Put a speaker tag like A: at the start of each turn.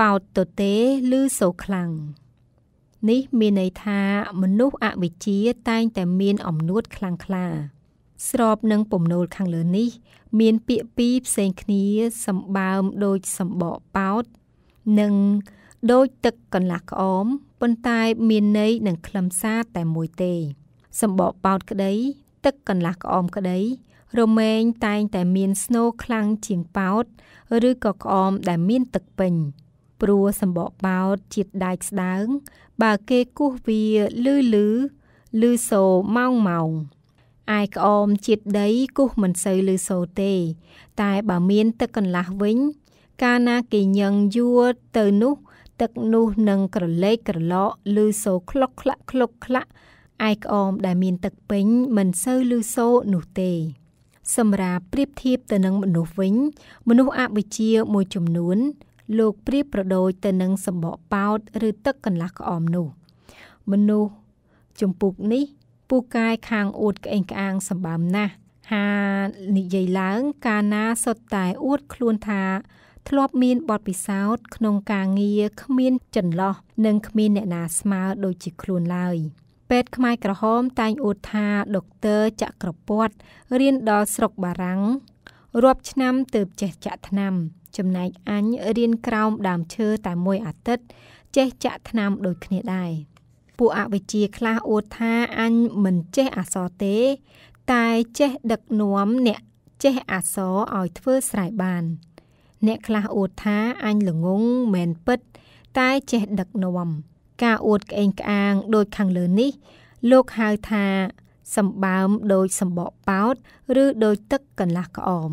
A: ប៉ោតទទេឬសូរខ្លាំងនេះមានន័យថាមនុស្សអវិជ្ជាតែងតែមានអំនួតខ្លាំងក្លា ស្របនឹងពំនូលខាងលើនេះ មានពាក្យពីរផ្សេងគ្នាសម្បើមដូចសម្បកប៉ោតនិងដូចទឹកកន្លះក្អមប៉ុន្តែមានន័យនឹងខ្លឹមសារតែមួយទេសម្បកប៉ោតក្តីទឹកកន្លះក្អមក្តីរមែងតែងតែមានស្នូខ្លាំងជាងប៉ោត ឬក៏ក្អមដែលមានទឹកពេញ។ព្រោះសម្បកបោតជាតិដែកស្ដើងបើគេគោះវាលឺលឺលឺសូម៉ោងម៉ោងឯក្អមជាតិដីគោះមិនសូវលឺសូទេ តែបើមានទឹកកន្លះវិញកាលណាគេញឹងយួរទៅនោះ ទឹកនោះនឹងក្រឡេកក្រឡោលឺសូខ្លុកខ្លក់ខ្លុកខ្លក់ឯក្អមដែលមានទឹកពេញមិនសូវលឺសូនោះទេ សម្រាប់ប្រៀបធៀបទៅនឹងមនុស្សវិញមនុស្សអវិជ្ជាមួយចំនួនលោកប្រៀបប្រដូចទៅនឹងសម្បកប៉ោតឬទឹកកន្លះក្អមនោះមនុស្សជំពូកនេះពូកាយខាងអួតក្អេងក្អាងសម្បើមណាស់ហានិយាយឡើងកាលណាសុទ្ធតែអួតខ្លួនថា ធ្លាប់មានបទពិសោធន៍ក្នុងការងារគ្មានចន្លោះនិងគ្មានអ្នកណាស្មើដូចជាខ្លួនឡើយ ពេទ្យខ្មែរក្រហមតែងអួតថាដុកទ័រចក្រពតរៀនដល់ស្រុកបារាំងរាប់ឆ្នាំទើបចេះចាក់ថ្នាំចំណែកអញរៀនក្រោមដើមឈើតែមួយអាទិត្យចេះចាក់ថ្នាំដូចគ្នាដែរពួកអវិជ្ជាខ្លះអួតថាអញមិនចេះអសរទេ តែចេះដឹកនាំអ្នកចេះអសរឲ្យធ្វើស្រ័យបាន អ្នកខ្លះអួតថាអញល្ងងមិនពិត តែចេះ ដឹកនាំការអួតក្អេងក្អាង ដូចខាងលើនេះ លោកហៅថាសម្បើមដោយសម្បកប៉ោត ឬដោយទឹកកន្លះក្អម